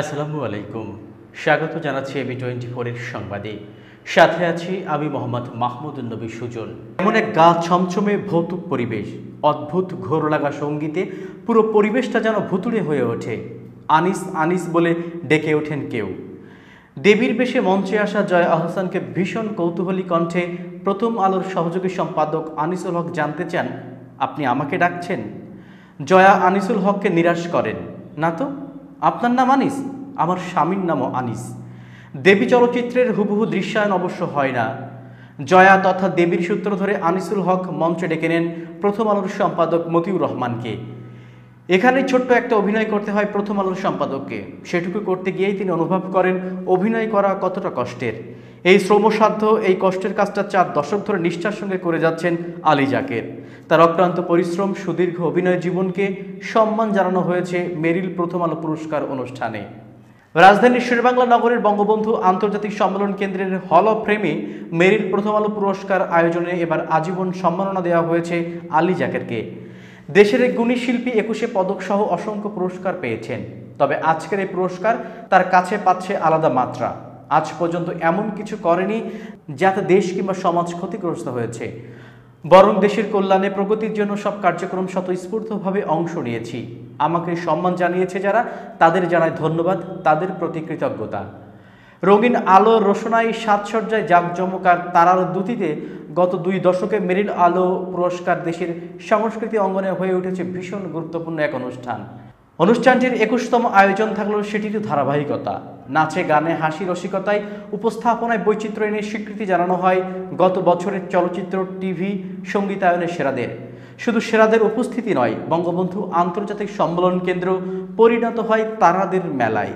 আসসালামু আলাইকুম স্বাগত জানাচ্ছি এবি টোয়েন্টি ফোরের সংবাদে সাথে আছি আমি মোহাম্মদ মাহমুদুল নবী সুজন এমন এক গা ছমছমে ভৌতুক পরিবেশ অদ্ভুত ঘোর লাগা সঙ্গীতে পুরো পরিবেশটা যেন ভুতুড়ে হয়ে ওঠে আনিস আনিস বলে ডেকে ওঠেন কেউ দেবীর বেশে মঞ্চে আসা জয় আহসানকে ভীষণ কৌতূহলী কণ্ঠে প্রথম আলোর সহযোগী সম্পাদক আনিসুল হক জানতে চান আপনি আমাকে ডাকছেন জয়া আনিসুল হককে নিরাশ করেন না তো আপনার নাম আনিস আমার স্বামীর নামও আনিস দেবী চলচ্চিত্রের হুবহু দৃশ্যায়ন অবশ্য হয় না জয়া তথা দেবীর সূত্র ধরে আনিসুল হক মঞ্চে ডেকে নেন প্রথম আলোর সম্পাদক মতিউর রহমানকে এখানে ছোট্ট একটা অভিনয় করতে হয় প্রথম আলোর সম্পাদককে সেটুকু করতে গিয়েই তিনি অনুভব করেন অভিনয় করা কতটা কষ্টের এই শ্রমসাধ্য এই কষ্টের কাজটা চার দশক ধরে নিষ্ঠার সঙ্গে করে যাচ্ছেন আলী জাকের তার অক্লান্ত পরিশ্রম সুদীর্ঘ অভিনয় জীবনকে সম্মান জানানো হয়েছে মেরিল প্রথম আলো পুরস্কার অনুষ্ঠানে রাজধানীর শেরবাংলা নগরের বঙ্গবন্ধু আন্তর্জাতিক সম্মেলন কেন্দ্রের হল অফ ফ্রেমে মেরিল প্রথম আলো পুরস্কার আয়োজনে এবার আজীবন সম্মাননা দেওয়া হয়েছে আলী জাকেরকে দেশের এক গুণী শিল্পী একুশে পদকসহ অসংখ্য পুরস্কার পেয়েছেন তবে আজকের এই পুরস্কার তার কাছে পাচ্ছে আলাদা মাত্রা আজ পর্যন্ত এমন কিছু করেনি যাতে দেশ কিংবা সমাজ ক্ষতিগ্রস্ত হয়েছে বরং দেশের কল্যাণে প্রগতির জন্য সব কার্যক্রম স্বতঃস্ফূর্তভাবে অংশ নিয়েছি আমাকে সম্মান জানিয়েছে যারা তাদের জানায় ধন্যবাদ তাদের প্রতি কৃতজ্ঞতা রঙিন আলো রোশনাই সাজসজ্জায় জাঁকজমকার তারার দুতিতে গত দুই দশকে মেরিল আলো পুরস্কার দেশের সংস্কৃতি অঙ্গনে হয়ে উঠেছে ভীষণ গুরুত্বপূর্ণ এক অনুষ্ঠান অনুষ্ঠানটির একুশতম আয়োজন থাকলেও সেটির ধারাবাহিকতা নাচে গানে হাসি রসিকতায় উপস্থাপনায় বৈচিত্র্য এনে স্বীকৃতি জানানো হয় গত বছরের চলচ্চিত্র টিভি সঙ্গীতায়নের সেরাদের শুধু সেরাদের উপস্থিতি নয় বঙ্গবন্ধু আন্তর্জাতিক সম্মেলন কেন্দ্র পরিণত হয় তারাদের মেলায়